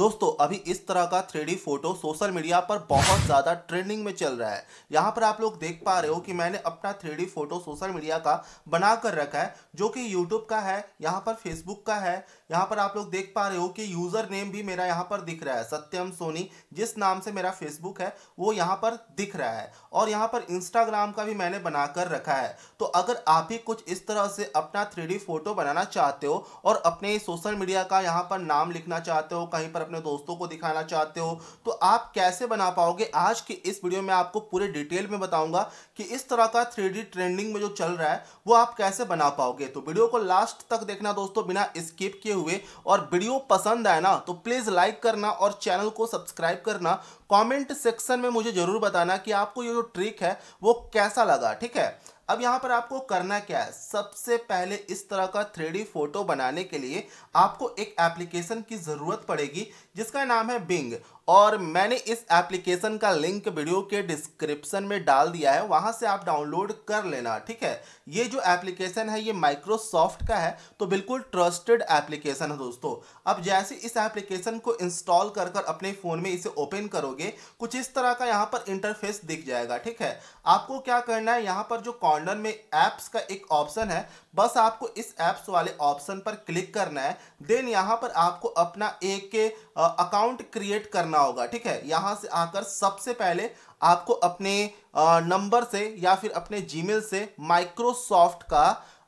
दोस्तों अभी इस तरह का थ्री फोटो सोशल मीडिया पर बहुत ज़्यादा ट्रेंडिंग में चल रहा है यहाँ पर आप लोग देख पा रहे हो कि मैंने अपना थ्री फोटो सोशल मीडिया का बना कर रखा है जो कि यूट्यूब का है यहाँ पर फेसबुक का है यहाँ पर आप लोग देख पा रहे हो कि यूज़र नेम भी मेरा यहाँ पर दिख रहा है सत्यम सोनी जिस नाम से मेरा फेसबुक है वो यहाँ पर दिख रहा है और यहाँ पर इंस्टाग्राम का भी मैंने बना कर रखा है तो अगर आप ही कुछ इस तरह से अपना थ्री फोटो बनाना चाहते हो और अपने सोशल मीडिया का यहाँ पर नाम लिखना चाहते हो कहीं पर अपने दोस्तों को दिखाना चाहते हो तो आप कैसे बना पाओगे आज के इस वीडियो में आपको पूरे डिटेल में बताऊंगा कि इस तरह का थ्री ट्रेंडिंग में जो चल रहा है वो आप कैसे बना पाओगे तो वीडियो को लास्ट तक देखना दोस्तों बिना स्किप किए हुए और वीडियो पसंद आए ना तो प्लीज़ लाइक करना और चैनल को सब्सक्राइब करना कमेंट सेक्शन में मुझे ज़रूर बताना कि आपको ये जो ट्रिक है वो कैसा लगा ठीक है अब यहाँ पर आपको करना क्या है सबसे पहले इस तरह का थ्री फोटो बनाने के लिए आपको एक एप्लीकेशन की ज़रूरत पड़ेगी जिसका नाम है बिंग और मैंने इस एप्लीकेशन का लिंक वीडियो के डिस्क्रिप्शन में डाल दिया है वहाँ से आप डाउनलोड कर लेना ठीक है ये जो एप्लीकेशन है ये माइक्रोसॉफ्ट का है तो बिल्कुल ट्रस्टेड एप्लीकेशन है दोस्तों अब जैसे इस एप्लीकेशन को इंस्टॉल कर कर अपने फ़ोन में इसे ओपन करोगे कुछ इस तरह का यहाँ पर इंटरफेस दिख जाएगा ठीक है आपको क्या करना है यहाँ पर जो कॉन्ट कॉर्नर में एप्स का एक ऑप्शन है बस आपको इस एप्स वाले ऑप्शन पर क्लिक करना है देन यहाँ पर आपको अपना एक अकाउंट क्रिएट करना होगा ठीक है यहाँ से आकर सबसे पहले आपको अपने नंबर से या फिर अपने जीमेल से माइक्रोसॉफ्ट का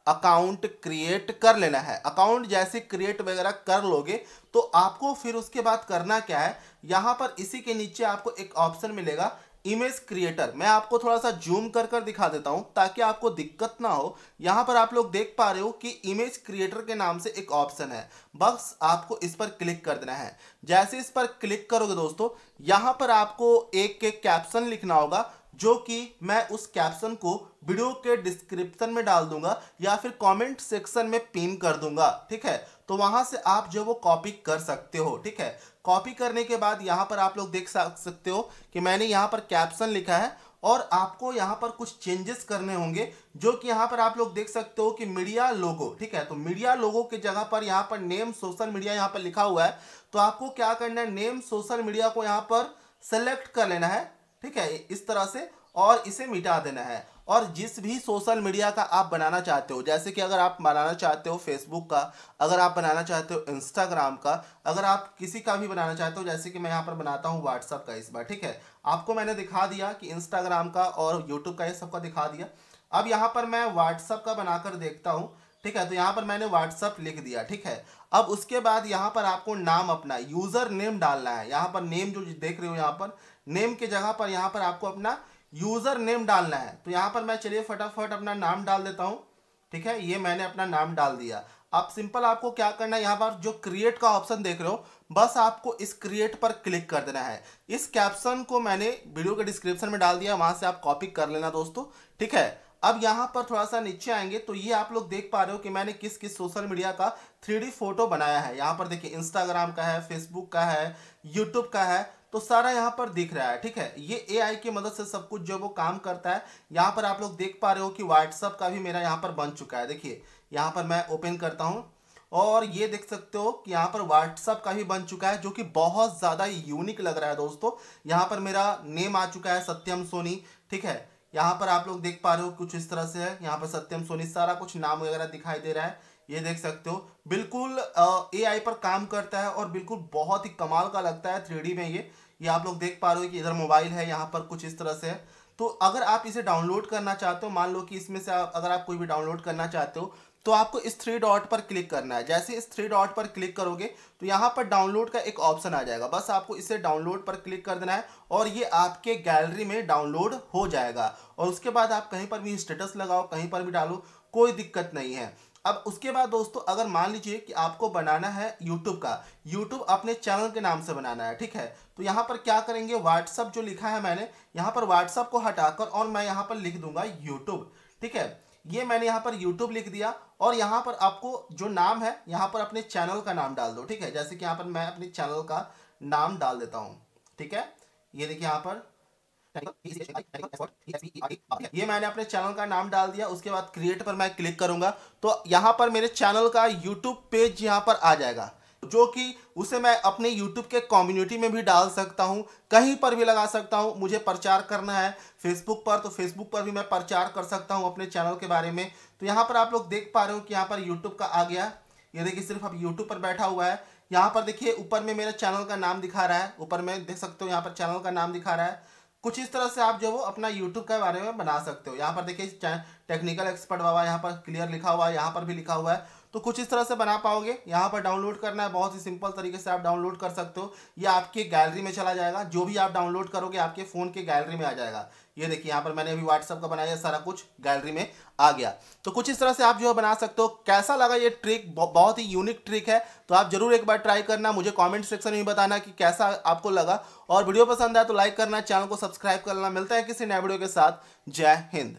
अकाउंट क्रिएट कर लेना है अकाउंट जैसे क्रिएट वगैरह कर लोगे तो आपको फिर उसके बाद करना क्या है यहाँ पर इसी के नीचे आपको एक ऑप्शन मिलेगा इमेज क्रिएटर मैं आपको थोड़ा सा जूम कर कर दिखा देता हूं ताकि आपको दिक्कत ना हो यहां पर आप लोग देख पा रहे हो कि इमेज क्रिएटर के नाम से एक ऑप्शन है बस आपको इस पर क्लिक कर देना है जैसे इस पर क्लिक करोगे दोस्तों यहां पर आपको एक एक कैप्शन लिखना होगा जो कि मैं उस कैप्शन को वीडियो के डिस्क्रिप्शन में डाल दूंगा या फिर कमेंट सेक्शन में पिन कर दूंगा ठीक है तो वहां से आप जो वो कॉपी कर सकते हो ठीक है कॉपी करने के बाद यहाँ पर आप लोग देख सकते हो कि मैंने यहाँ पर कैप्शन लिखा है और आपको यहाँ पर कुछ चेंजेस करने होंगे जो कि यहाँ पर आप लोग देख सकते हो कि मीडिया लोगो ठीक है तो मीडिया लोगो के जगह पर यहाँ पर नेम सोशल मीडिया यहाँ पर लिखा हुआ है तो आपको क्या करना है नेम सोशल मीडिया को यहाँ पर सेलेक्ट कर लेना है ठीक है इस तरह से और इसे मिटा देना है और जिस भी सोशल मीडिया का आप बनाना चाहते हो जैसे कि अगर आप बनाना चाहते हो फेसबुक का अगर आप बनाना चाहते हो इंस्टाग्राम का अगर आप किसी का भी बनाना चाहते हो जैसे कि मैं यहाँ पर बनाता हूँ व्हाट्सअप का इस बार ठीक है आपको मैंने दिखा दिया कि इंस्टाग्राम का और यूट्यूब का ये सबका दिखा दिया अब यहाँ पर मैं व्हाट्सअप का बनाकर देखता हूँ ठीक है तो यहाँ पर मैंने व्हाट्सअप लिख दिया ठीक है अब उसके बाद यहाँ पर आपको नाम अपना यूज़र नेम डालना है यहाँ पर नेम जो देख रहे हो यहाँ पर नेम के जगह पर यहाँ पर आपको अपना यूज़र नेम डालना है तो यहाँ पर मैं चलिए फटाफट अपना नाम डाल देता हूँ ठीक है ये मैंने अपना नाम डाल दिया अब सिंपल आपको क्या करना है यहाँ पर जो क्रिएट का ऑप्शन देख रहे हो बस आपको इस क्रिएट पर क्लिक कर देना है इस कैप्शन को मैंने वीडियो के डिस्क्रिप्शन में डाल दिया वहां से आप कॉपी कर लेना दोस्तों ठीक है अब यहाँ पर थोड़ा सा नीचे आएंगे तो ये आप लोग देख पा रहे हो कि मैंने किस किस सोशल मीडिया का थ्री फोटो बनाया है यहाँ पर देखिए इंस्टाग्राम का है फेसबुक का है यूट्यूब का है तो सारा यहाँ पर दिख रहा है ठीक है ये एआई की मदद से सब कुछ जो वो काम करता है यहाँ पर आप लोग देख पा रहे हो कि व्हाट्सअप का भी मेरा यहाँ पर बन चुका है देखिए यहाँ पर मैं ओपन करता हूँ और ये देख सकते हो कि यहाँ पर व्हाट्सअप का भी बन चुका है जो कि बहुत ज़्यादा यूनिक लग रहा है दोस्तों यहाँ पर मेरा नेम आ चुका है सत्यम सोनी ठीक है यहाँ पर आप लोग देख पा रहे हो कुछ इस तरह से है यहाँ पर सत्यम सोनी सारा कुछ नाम वगैरह दिखाई दे रहा है ये देख सकते हो बिल्कुल आई पर काम करता है और बिल्कुल बहुत ही कमाल का लगता है थ्री में ये ये आप लोग देख पा रहे हो कि इधर मोबाइल है यहाँ पर कुछ इस तरह से है तो अगर आप इसे डाउनलोड करना चाहते हो मान लो कि इसमें से अगर आप कोई भी डाउनलोड करना चाहते हो तो आपको इस थ्री डॉट पर क्लिक करना है जैसे इस थ्री डॉट पर क्लिक करोगे तो यहाँ पर डाउनलोड का एक ऑप्शन आ जाएगा बस आपको इसे डाउनलोड पर क्लिक कर देना है और ये आपके गैलरी में डाउनलोड हो जाएगा और उसके बाद आप कहीं पर भी स्टेटस लगाओ कहीं पर भी डालो कोई दिक्कत नहीं है अब उसके बाद दोस्तों अगर मान लीजिए कि आपको बनाना है YouTube का YouTube अपने चैनल के नाम से बनाना है ठीक है तो यहाँ पर क्या करेंगे WhatsApp जो लिखा है मैंने यहाँ पर WhatsApp को हटाकर और मैं यहाँ पर लिख दूंगा YouTube ठीक है ये मैंने यहाँ पर यूट्यूब लिख दिया और यहाँ पर आपको जो नाम है यहाँ पर अपने चैनल का नाम डाल दो ठीक है जैसे कि यहाँ पर मैं अपने चैनल का नाम डाल देता हूँ ठीक है ये देखिए यहाँ पर ये मैंने अपने चैनल का नाम डाल दिया उसके बाद क्रिएट पर मैं क्लिक करूंगा तो यहाँ पर मेरे चैनल का यूट्यूब पेज यहाँ पर आ जाएगा जो कि उसे मैं अपने YouTube के कम्युनिटी में भी डाल सकता हूँ कहीं पर भी लगा सकता हूँ मुझे प्रचार करना है फेसबुक पर तो फेसबुक पर भी मैं प्रचार कर सकता हूँ अपने चैनल के बारे में तो यहाँ पर आप लोग देख पा रहे हो कि यहाँ पर यूट्यूब का आ गया ये देखिए सिर्फ अब यूट्यूब पर बैठा हुआ है यहाँ पर देखिए ऊपर में मेरे चैनल का नाम दिखा रहा है ऊपर में देख सकते हो यहाँ पर चैनल का नाम दिखा रहा है कुछ इस तरह से आप जो वो अपना यूट्यूब के बारे में बना सकते हो यहाँ पर देखिए टेक्निकल एक्सपर्ट बाबा यहाँ पर क्लियर लिखा हुआ है यहाँ पर भी लिखा हुआ है तो कुछ इस तरह से बना पाओगे यहाँ पर डाउनलोड करना है बहुत ही सिंपल तरीके से आप डाउनलोड कर सकते हो ये आपके गैलरी में चला जाएगा जो भी आप डाउनलोड करोगे आपके फ़ोन के गैलरी में आ जाएगा ये देखिए यहाँ पर मैंने अभी व्हाट्सअप का बनाया सारा कुछ गैलरी में आ गया तो कुछ इस तरह से आप जो है बना सकते हो कैसा लगा ये ट्रिक बहुत ही यूनिक ट्रिक है तो आप जरूर एक बार ट्राई करना मुझे कमेंट सेक्शन में बताना कि कैसा आपको लगा और वीडियो पसंद आया तो लाइक करना चैनल को सब्सक्राइब करना मिलता है किसी नए वीडियो के साथ जय हिंद